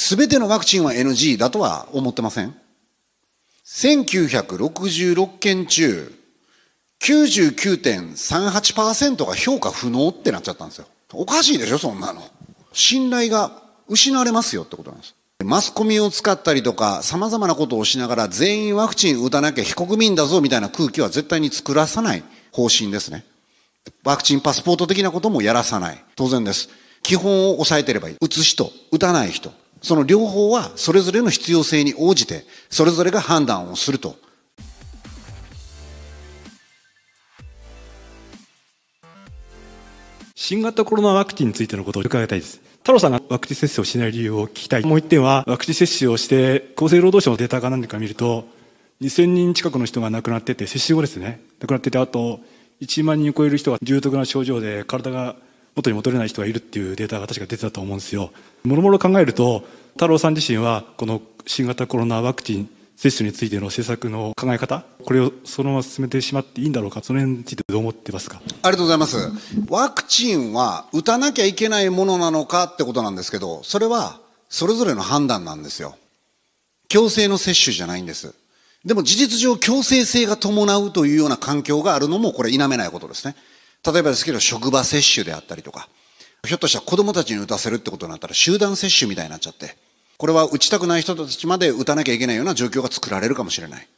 全てのワクチンは NG だとは思ってません ?1966 件中、99.38%が評価不能ってなっちゃったんですよ。おかしいでしょ、そんなの。信頼が失われますよってことなんです。マスコミを使ったりとか、様々なことをしながら全員ワクチン打たなきゃ非国民だぞみたいな空気は絶対に作らさない方針ですね。ワクチンパスポート的なこともやらさない。当然です。基本を抑えてればいい。打つ人、打たない人。その両方はそれぞれの必要性に応じて、それぞれが判断をすると。新型コロナワクチンについてのことを伺いたいです。太郎さんがワクチン接種をしない理由を聞きたい。もう一点は、ワクチン接種をして、厚生労働省のデータか何か見ると、2000人近くの人が亡くなってて、接種後ですね、亡くなってて、あと、1万人を超える人が重篤な症状で体が元に戻れない人がいるっていうデータが確か出てたと思うんですよ。もろもろ考えると、太郎さん自身は、この新型コロナワクチン接種についての政策の考え方、これをそのまま進めてしまっていいんだろうか、その辺についてどう思ってますかありがとうございます。ワクチンは打たなきゃいけないものなのかってことなんですけど、それはそれぞれの判断なんですよ。強制の接種じゃないんです。でも事実上強制性が伴うというような環境があるのもこれ否めないことですね。例えばですけど、職場接種であったりとか、ひょっとしたら子供たちに打たせるってことになったら集団接種みたいになっちゃって、これは打ちたくない人たちまで打たなきゃいけないような状況が作られるかもしれない。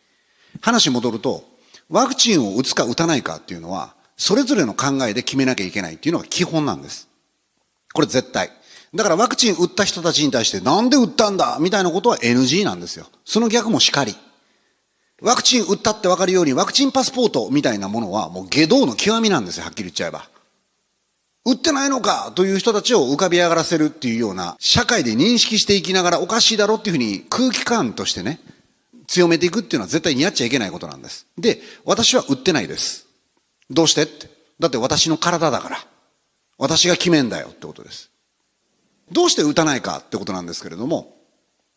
話戻ると、ワクチンを打つか打たないかっていうのは、それぞれの考えで決めなきゃいけないっていうのが基本なんです。これ絶対。だからワクチン打った人たちに対してなんで打ったんだみたいなことは NG なんですよ。その逆もしかり。ワクチン打ったって分かるように、ワクチンパスポートみたいなものは、もう下道の極みなんですよ、はっきり言っちゃえば。打ってないのかという人たちを浮かび上がらせるっていうような、社会で認識していきながらおかしいだろっていうふうに空気感としてね、強めていくっていうのは絶対にやっちゃいけないことなんです。で、私は打ってないです。どうしてって。だって私の体だから。私が決めんだよってことです。どうして打たないかってことなんですけれども、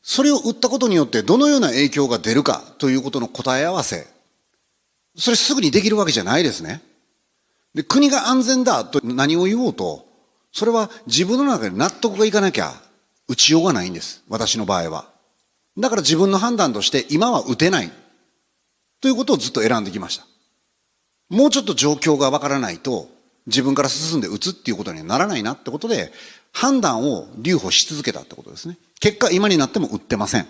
それを売ったことによってどのような影響が出るかということの答え合わせ。それすぐにできるわけじゃないですね。で、国が安全だと何を言おうと、それは自分の中で納得がいかなきゃ打ちようがないんです。私の場合は。だから自分の判断として今は打てない。ということをずっと選んできました。もうちょっと状況がわからないと、自分から進んで打つっていうことにはならないなってことで、判断を留保し続けたってことですね。結果、今になっても打ってません。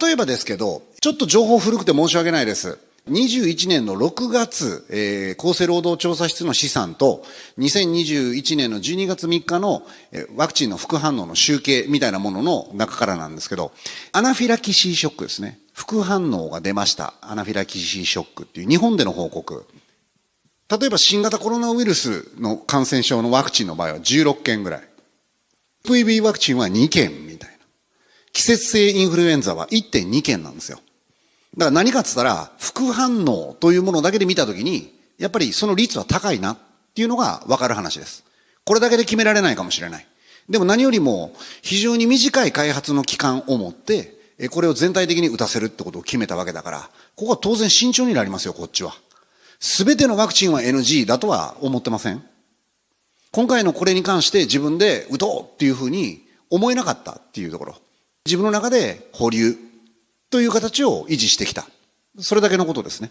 例えばですけど、ちょっと情報古くて申し訳ないです。21年の6月、えー、厚生労働調査室の試算と、2021年の12月3日の、えー、ワクチンの副反応の集計みたいなものの中からなんですけど、アナフィラキシーショックですね。副反応が出ました。アナフィラキシーショックっていう日本での報告。例えば新型コロナウイルスの感染症のワクチンの場合は16件ぐらい。VB ワクチンは2件みたいな。季節性インフルエンザは1.2件なんですよ。だから何かっつったら、副反応というものだけで見たときに、やっぱりその率は高いなっていうのがわかる話です。これだけで決められないかもしれない。でも何よりも非常に短い開発の期間を持って、これを全体的に打たせるってことを決めたわけだから、ここは当然慎重になりますよ、こっちは。すべてのワクチンは NG だとは思ってません。今回のこれに関して自分で打とうっていうふうに思えなかったっていうところ。自分の中で保留という形を維持してきた。それだけのことですね。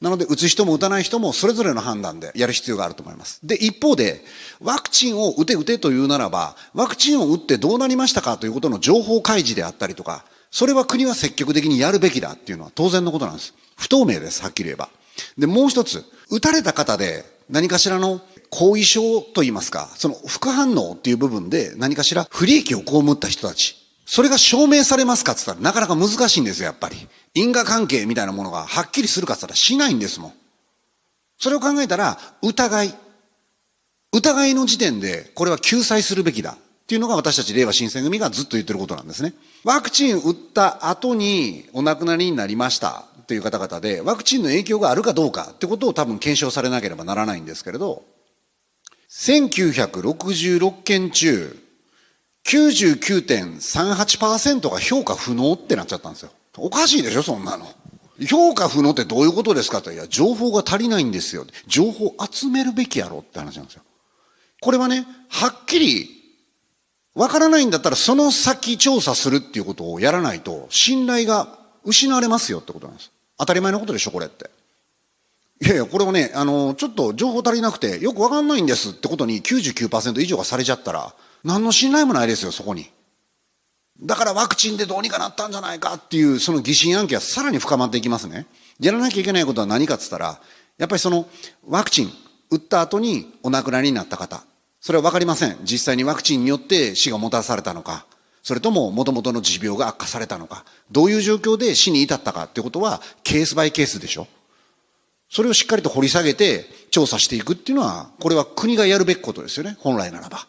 なので、打つ人も打たない人もそれぞれの判断でやる必要があると思います。で、一方で、ワクチンを打て打てというならば、ワクチンを打ってどうなりましたかということの情報開示であったりとか、それは国は積極的にやるべきだっていうのは当然のことなんです。不透明です、はっきり言えば。で、もう一つ、打たれた方で何かしらの後遺症といいますか、その副反応っていう部分で何かしら不利益を被った人たち、それが証明されますかって言ったらなかなか難しいんですよ、やっぱり。因果関係みたいなものがはっきりするかって言ったらしないんですもん。それを考えたら、疑い。疑いの時点で、これは救済するべきだ。っていうのが私たち令和新選組がずっと言ってることなんですね。ワクチン打った後にお亡くなりになりました。という方々で、ワクチンの影響があるかどうかってことを多分検証されなければならないんですけれど、1966件中、99.38%が評価不能ってなっちゃったんですよ。おかしいでしょ、そんなの。評価不能ってどういうことですかと。いや、情報が足りないんですよ。情報集めるべきやろって話なんですよ。これはね、はっきり、わからないんだったらその先調査するっていうことをやらないと、信頼が失われますよってことなんです。当たり前のことでしょこれっていやいやこれをねあのちょっと情報足りなくてよくわかんないんですってことに99%以上がされちゃったら何の信頼もないですよそこにだからワクチンでどうにかなったんじゃないかっていうその疑心暗鬼はさらに深まっていきますねやらなきゃいけないことは何かっつったらやっぱりそのワクチン打った後にお亡くなりになった方それは分かりません実際にワクチンによって死がもたらされたのかそれとも元々の持病が悪化されたのか、どういう状況で死に至ったかってことはケースバイケースでしょ。それをしっかりと掘り下げて調査していくっていうのは、これは国がやるべきことですよね、本来ならば。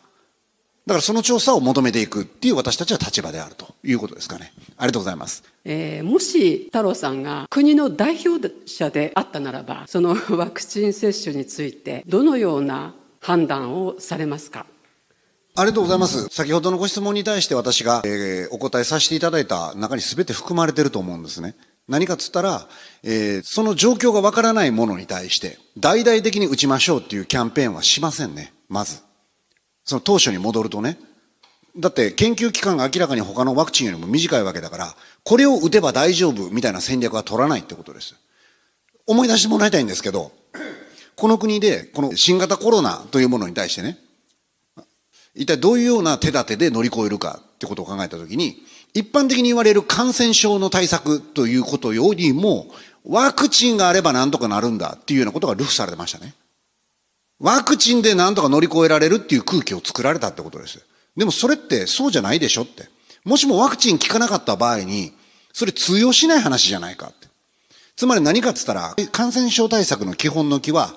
だからその調査を求めていくっていう私たちは立場であるということですかね。ありがとうございます。えー、もし太郎さんが国の代表者であったならば、そのワクチン接種についてどのような判断をされますかありがとうございます。先ほどのご質問に対して私が、えー、お答えさせていただいた中に全て含まれてると思うんですね。何かつったら、えー、その状況がわからないものに対して、大々的に打ちましょうっていうキャンペーンはしませんね。まず。その当初に戻るとね。だって研究期間が明らかに他のワクチンよりも短いわけだから、これを打てば大丈夫みたいな戦略は取らないってことです。思い出してもらいたいんですけど、この国で、この新型コロナというものに対してね、一体どういうような手立てで乗り越えるかってことを考えたときに、一般的に言われる感染症の対策ということよりも、ワクチンがあればなんとかなるんだっていうようなことが流布されてましたね。ワクチンでなんとか乗り越えられるっていう空気を作られたってことです。でもそれってそうじゃないでしょって。もしもワクチン効かなかった場合に、それ通用しない話じゃないかって。つまり何かって言ったら、感染症対策の基本の木は、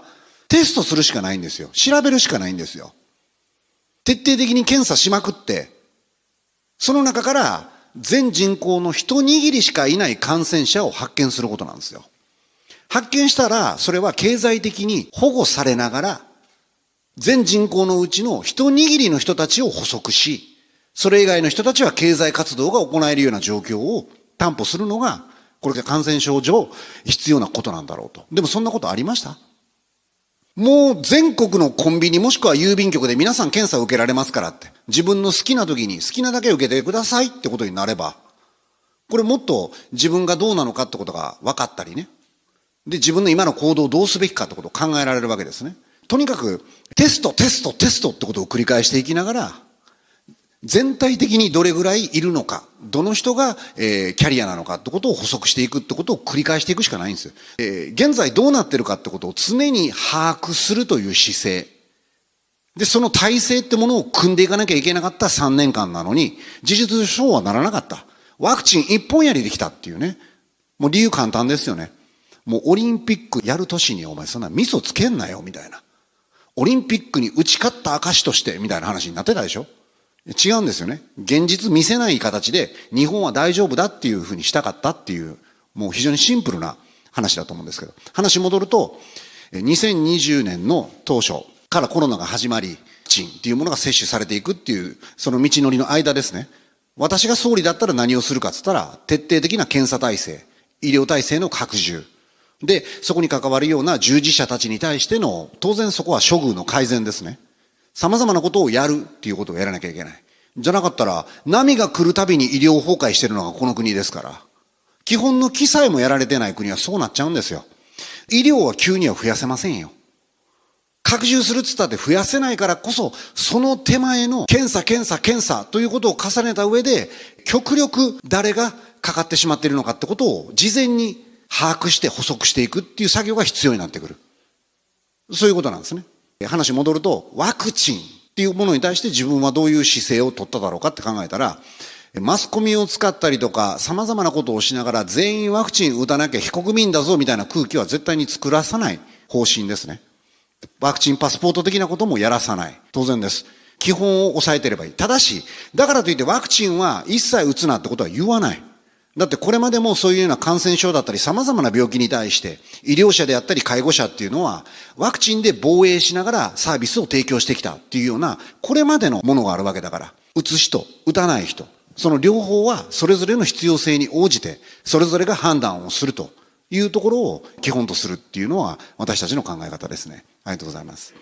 テストするしかないんですよ。調べるしかないんですよ。徹底的に検査しまくって、その中から全人口の一握りしかいない感染者を発見することなんですよ。発見したら、それは経済的に保護されながら、全人口のうちの一握りの人たちを捕捉し、それ以外の人たちは経済活動が行えるような状況を担保するのが、これが感染症上必要なことなんだろうと。でもそんなことありましたもう全国のコンビニもしくは郵便局で皆さん検査を受けられますからって。自分の好きな時に好きなだけ受けてくださいってことになれば、これもっと自分がどうなのかってことが分かったりね。で、自分の今の行動をどうすべきかってことを考えられるわけですね。とにかくテスト、テスト、テストってことを繰り返していきながら、全体的にどれぐらいいるのか、どの人が、えー、キャリアなのかってことを補足していくってことを繰り返していくしかないんですよ。えー、現在どうなってるかってことを常に把握するという姿勢。で、その体制ってものを組んでいかなきゃいけなかった3年間なのに、事実上はならなかった。ワクチン一本やりできたっていうね。もう理由簡単ですよね。もうオリンピックやる年にお前そんな味噌つけんなよ、みたいな。オリンピックに打ち勝った証として、みたいな話になってたでしょ違うんですよね。現実見せない形で日本は大丈夫だっていうふうにしたかったっていう、もう非常にシンプルな話だと思うんですけど。話戻ると、2020年の当初からコロナが始まり、チンっていうものが接種されていくっていう、その道のりの間ですね。私が総理だったら何をするかっつったら、徹底的な検査体制、医療体制の拡充。で、そこに関わるような従事者たちに対しての、当然そこは処遇の改善ですね。様々なことをやるっていうことをやらなきゃいけない。じゃなかったら、波が来るたびに医療崩壊してるのがこの国ですから。基本の記載もやられてない国はそうなっちゃうんですよ。医療は急には増やせませんよ。拡充するっつったって増やせないからこそ、その手前の検査、検査、検査ということを重ねた上で、極力誰がかかってしまっているのかってことを事前に把握して補足していくっていう作業が必要になってくる。そういうことなんですね。話戻ると、ワクチンっていうものに対して自分はどういう姿勢を取っただろうかって考えたら、マスコミを使ったりとか、様々なことをしながら全員ワクチン打たなきゃ非国民だぞみたいな空気は絶対に作らさない方針ですね。ワクチンパスポート的なこともやらさない。当然です。基本を抑えてればいい。ただし、だからといってワクチンは一切打つなってことは言わない。だってこれまでもそういうような感染症だったり様々な病気に対して医療者であったり介護者っていうのはワクチンで防衛しながらサービスを提供してきたっていうようなこれまでのものがあるわけだから打つ人、打たない人その両方はそれぞれの必要性に応じてそれぞれが判断をするというところを基本とするっていうのは私たちの考え方ですね。ありがとうございます。